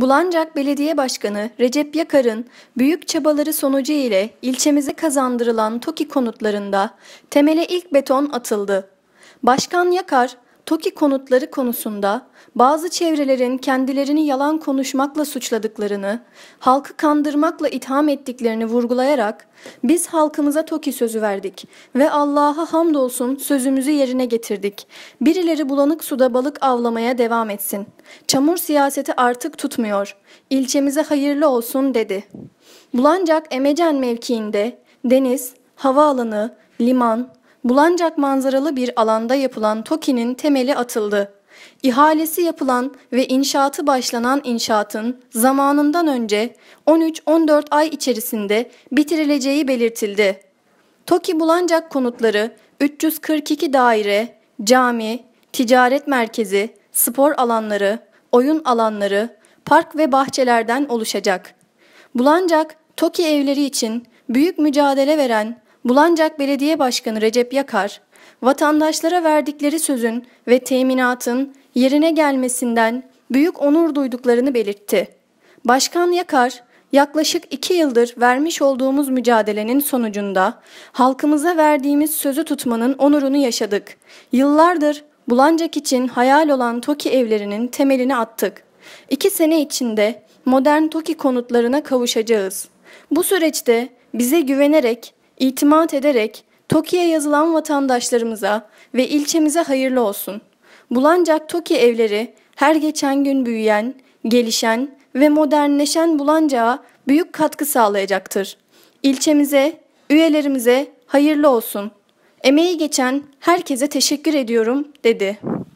Bulancak Belediye Başkanı Recep Yakar'ın büyük çabaları sonucu ile ilçemize kazandırılan TOKİ konutlarında temele ilk beton atıldı. Başkan Yakar, TOKİ konutları konusunda bazı çevrelerin kendilerini yalan konuşmakla suçladıklarını, halkı kandırmakla itham ettiklerini vurgulayarak biz halkımıza TOKİ sözü verdik ve Allah'a hamdolsun sözümüzü yerine getirdik. Birileri bulanık suda balık avlamaya devam etsin. Çamur siyaseti artık tutmuyor. İlçemize hayırlı olsun dedi. Bulancak Emecen mevkiinde deniz, havaalanı, liman, Bulancak manzaralı bir alanda yapılan TOKİ'nin temeli atıldı. İhalesi yapılan ve inşaatı başlanan inşaatın zamanından önce 13-14 ay içerisinde bitirileceği belirtildi. TOKİ Bulancak konutları 342 daire, cami, ticaret merkezi, spor alanları, oyun alanları, park ve bahçelerden oluşacak. Bulancak, TOKİ evleri için büyük mücadele veren Bulancak Belediye Başkanı Recep Yakar, vatandaşlara verdikleri sözün ve teminatın yerine gelmesinden büyük onur duyduklarını belirtti. Başkan Yakar, yaklaşık iki yıldır vermiş olduğumuz mücadelenin sonucunda halkımıza verdiğimiz sözü tutmanın onurunu yaşadık. Yıllardır Bulancak için hayal olan TOKİ evlerinin temelini attık. İki sene içinde modern TOKİ konutlarına kavuşacağız. Bu süreçte bize güvenerek İtimat ederek Tokiye yazılan vatandaşlarımıza ve ilçemize hayırlı olsun. Bulancak Toki evleri her geçen gün büyüyen, gelişen ve modernleşen Bulancak'a büyük katkı sağlayacaktır. İlçemize, üyelerimize hayırlı olsun. Emeği geçen herkese teşekkür ediyorum dedi.